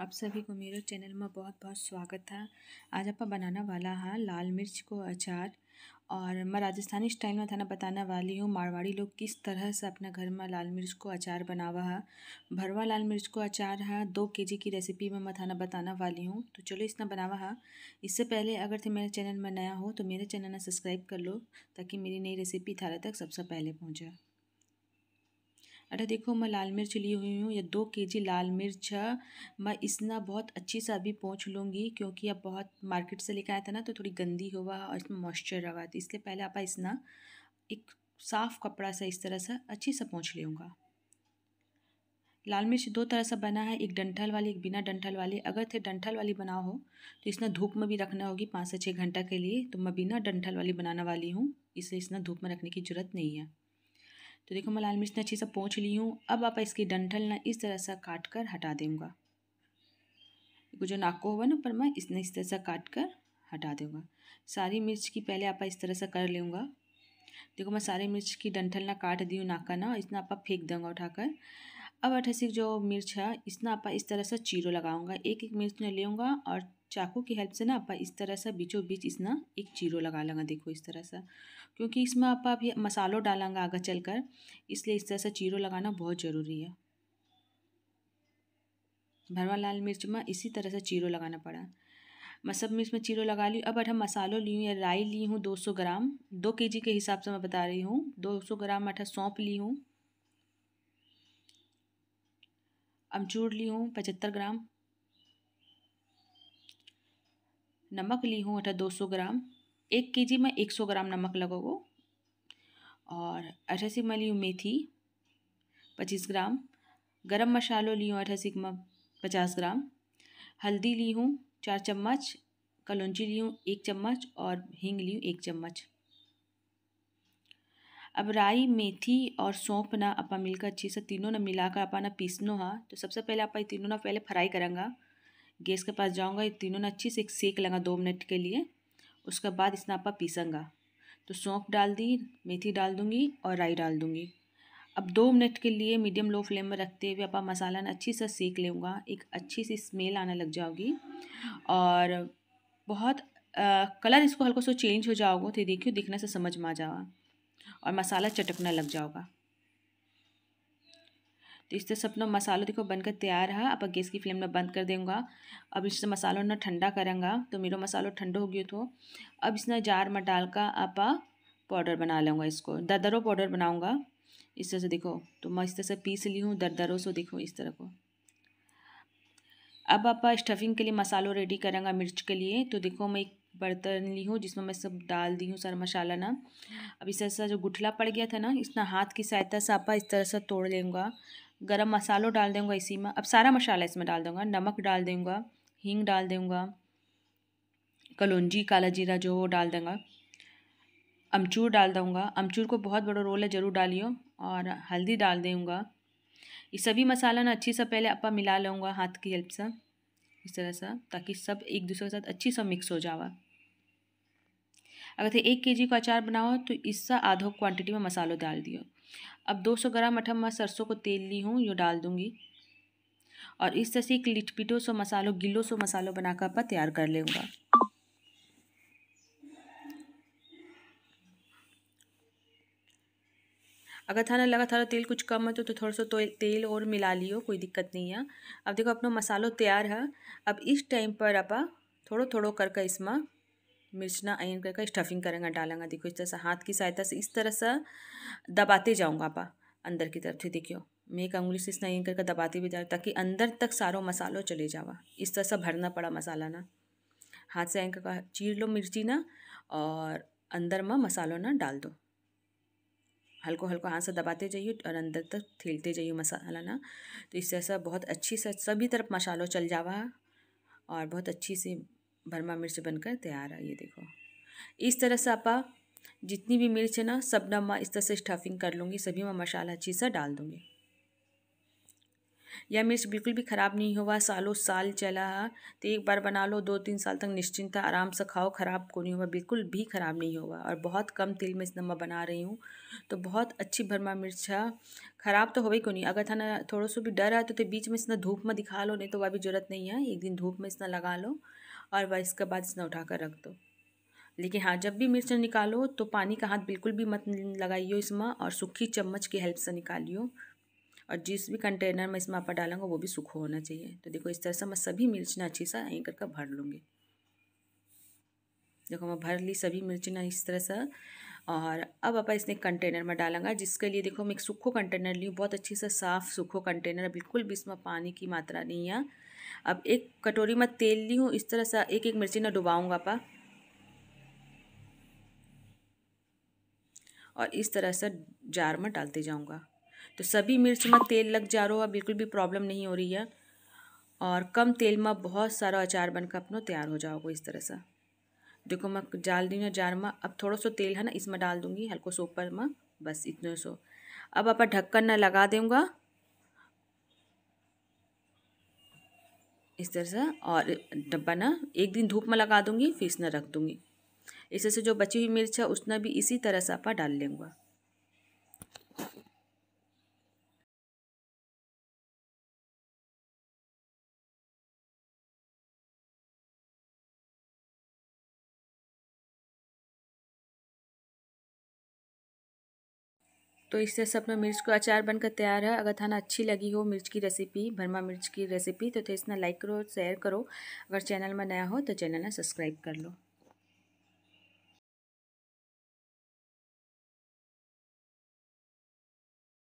आप सभी को मेरे चैनल में बहुत बहुत स्वागत है आज आप बनाना वाला है लाल मिर्च को अचार और मैं राजस्थानी स्टाइल में थाना बताने वाली हूँ मारवाड़ी लोग किस तरह से अपने घर में लाल मिर्च को अचार बनावा है भरवा लाल मिर्च को अचार है दो केजी की रेसिपी में मैं थाना बताने वाली हूँ तो चलो इसने बनावा है इससे पहले अगर थे मेरे चैनल में नया हो तो मेरे चैनल ने सब्सक्राइब कर लो ताकि मेरी नई रेसिपी थारा तक सबसे पहले पहुँचे अरे देखो मैं लाल मिर्च ली हुई हूँ या दो के जी लाल मिर्च है मैं इसना बहुत अच्छी से अभी पहुँच लूँगी क्योंकि अब बहुत मार्केट से लेकर आया था ना तो थोड़ी गंदी हुआ और इसमें मॉइस्चर रहा तो इसलिए पहले आप इसना एक साफ़ कपड़ा सा इस तरह से अच्छी से पहुँच लूँगा लाल मिर्च दो तरह से बना है एक डंठल वाली एक बिना डंठल वाली अगर थे डंठल वाली बनाओ हो तो इसने धूप में भी रखना होगी पाँच से छः घंटा के लिए तो मैं बिना डंठल वाली बनाने वाली हूँ इसलिए इसने धूप में रखने की ज़रूरत नहीं है तो देखो मैं लाल मिर्च ने अच्छे से पोंछ ली हूँ अब आप इसकी डंठल ना इस तरह से काट कर हटा दूँगा देखो जो नाको हुआ ना पर मैं इसने इस तरह से काट कर हटा दूँगा सारी मिर्च की पहले आप इस तरह से कर लूँगा देखो मैं सारे मिर्च की डंठल ना काट दी हूँ नाका ना इसने आप फेंक दूँगा उठाकर अब सी जो मिर्च है इसना आप इस तरह से चीरो लगाऊंगा एक एक मिर्च ना लेगा और चाकू की हेल्प से ना आप इस तरह से बीचों बीच इसना एक चीरो लगा लेंगे देखो इस तरह से क्योंकि इसमें आप अभी मसालो डालेंगे आगे चल कर इसलिए इस तरह से चीरो लगाना बहुत ज़रूरी है भरवा लाल मिर्च में इसी तरह से चीरो लगाना पड़ा मैं सब मिर्च में चीरो लगा ली अब अठा मसालो ली हूँ या राई ली हूँ सौ ग्राम दो के के हिसाब से मैं बता रही हूँ सौ ग्राम अठा सौंप ली हूँ अमचूर ली हूँ पचहत्तर ग्राम नमक ली हूँ अठा दो सौ ग्राम एक के जी में एक सौ ग्राम नमक लगोगो और अठासी में ली हूँ मेथी पच्चीस ग्राम गरम मसालो ली हूँ अठासी में पचास ग्राम हल्दी ली हूँ चार चम्मच कलौची ली हूँ एक चम्मच और हींग ली हूँ एक चम्मच अब राई मेथी और सौंप ना आप मिलकर अच्छे से तीनों ना मिलाकर आप ना पीसनो हाँ तो सबसे पहले आप तीनों ना पहले फ्राई करेंगे गैस के पास जाऊँगा ये तीनों ना अच्छी से सेक लगा दो मिनट के लिए उसके बाद इसने आप पीसेंगा तो सौंप डाल दी मेथी डाल दूँगी और राई डाल दूँगी अब दो मिनट के लिए मीडियम लो फ्लेम में रखते हुए आप मसाला ना अच्छी से सेक लूँगा एक अच्छी सी स्मेल आने लग जाओगी और बहुत आ, कलर इसको हल्का सा चेंज हो जाओगे तो देखियो दिखने से समझ में आ जावा और मसाला चटकना लग जाओगा तो इस तरह से अपना मसाला देखो बनकर तैयार है अब गैस की फ्लेम में बंद कर दूँगा अब इससे मसालों ना ठंडा करेंगा तो मेरा मसालो ठंडो हो गए तो अब इसने जार में डालकर आप पाउडर बना लूँगा इसको दरदरो पाउडर बनाऊँगा इस तरह से देखो तो मैं इस तरह से पीस ली हूँ दरदरों से देखो इस तरह को अब आप स्टफिंग के लिए मसालों रेडी करेंगे मिर्च के लिए तो देखो मैं एक बर्तन ली हूँ जिसमें मैं सब डाल दी हूँ सारा मसाला ना अब इस तरह से जो गुठला पड़ गया था ना इसना हाथ की सहायता से आपा इस तरह से तोड़ लेंगे गरम मसालों डाल दूँगा इसी में अब सारा मसाला इसमें डाल दूँगा नमक डाल दूँगा हींग डाल दूँगा कलौजी काला जीरा जो वो डाल दूँगा अमचूर डाल दूँगा अमचूर को बहुत बड़ा रोल है ज़रूर डालियो और हल्दी डाल दूँगा ये सभी मसाला ना अच्छी से पहले आप मिला लूँगा हाथ की हेल्प से इस तरह सा ताकि सब एक दूसरे के साथ अच्छी सब मिक्स हो जावा अगर एक के जी का अचार बनाओ तो इसका आधा क्वांटिटी में मसालो डाल दियो अब 200 ग्राम मठम मैं सरसों को तेल ली हूँ यो डाल दूँगी और इस तरह से एक लिटपिटो सो मसालो गिलो सो मसालो बनाकर अपन तैयार कर लेंगे अगर थाना लगा था तेल कुछ कम है तो, तो थोड़ा सा तो तेल और मिला लियो कोई दिक्कत नहीं है अब देखो अपना मसालो तैयार है अब इस टाइम पर आप थोड़ा थोड़ो करके इसमें मिर्चना आयन करके स्टफिंग करेंगे डालेंगे देखो इस तरह से हाथ की सहायता से इस तरह से दबाते जाऊँगा आपा अंदर की तरफ से देखियो मैं एक अंगुली से स्नाइन करके दबाते भी जा ताकि अंदर तक सारो मसालो चले जावा इस तरह से भरना पड़ा मसाला ना हाथ से आयन का चीर लो मिर्ची ना और अंदर में मसालो ना डाल दो हल्को हल्को हाथ से दबाते जाइए और अंदर तक थेलते जाइए मसाला ना तो इससे ऐसा बहुत अच्छी से सभी तरफ मसालों चल जावा और बहुत अच्छी सी भरमा मिर्च बनकर तैयार है ये देखो इस तरह से आपा जितनी भी मिर्च है ना सब ना मैं इस तरह से स्टफिंग कर लूँगी सभी में मसाला अच्छी से डाल दूँगी यह मिर्च बिल्कुल भी ख़राब नहीं हुआ सालों साल चला तो एक बार बना लो दो तीन साल तक था आराम से खाओ ख़राब को नहीं हुआ बिल्कुल भी ख़राब नहीं हुआ और बहुत कम तेल में इसमें मैं बना रही हूँ तो बहुत अच्छी भरमा मिर्च है ख़राब तो हो क्यों नहीं अगर था ना थोड़ा सा भी डर है तो, तो बीच में इसना धूप में दिखा लो नहीं तो वह भी ज़रूरत नहीं है एक दिन धूप में इसमें लगा लो और वह इसके बाद इसना उठा कर रख दो लेकिन हाँ जब भी मिर्च निकालो तो पानी का हाथ बिल्कुल भी मत लगाइयो इसमें और सूखी चम्मच की हेल्प से निकालियो और जिस भी कंटेनर में इसमें आपा डालूंगा वो भी सूखा होना चाहिए तो देखो इस तरह से मैं सभी मिर्च ना अच्छे सा यहीं करके भर लूँगी देखो मैं भर ली सभी मिर्च ना इस तरह से और अब आप इसने कंटेनर में डालूंगा जिसके लिए देखो मैं एक सूखो कंटेनर ली बहुत अच्छे से साफ़ सूखो कंटेनर बिल्कुल भी इसमें पानी की मात्रा नहीं है अब एक कटोरी में तेल ली हूँ इस तरह से एक एक मिर्ची ना डुबाऊँगा पा और इस तरह से जार में डालते जाऊँगा तो सभी मिर्च में तेल लग जा रहा है बिल्कुल भी प्रॉब्लम नहीं हो रही है और कम तेल में बहुत सारा अचार बनकर अपनों तैयार हो जाओगे इस तरह से देखो मैं डाल दी हूँ जार में अब थोड़ा सो तेल है ना इसमें डाल दूँगी हल्को सो में बस इतने सो अब आप ढक्कन ना लगा दूँगा इस तरह से और डब्बा ना एक दिन धूप में लगा दूँगी फिर इसने रख दूँगी इससे जो बची हुई मिर्च है उसने भी इसी तरह से आपा डाल लेंगे तो इससे सब में मिर्च को अचार बनकर तैयार है अगर थाना अच्छी लगी हो मिर्च की रेसिपी भरमा मिर्च की रेसिपी तो इसमें लाइक करो शेयर करो अगर चैनल में नया हो तो चैनल ना सब्सक्राइब कर लो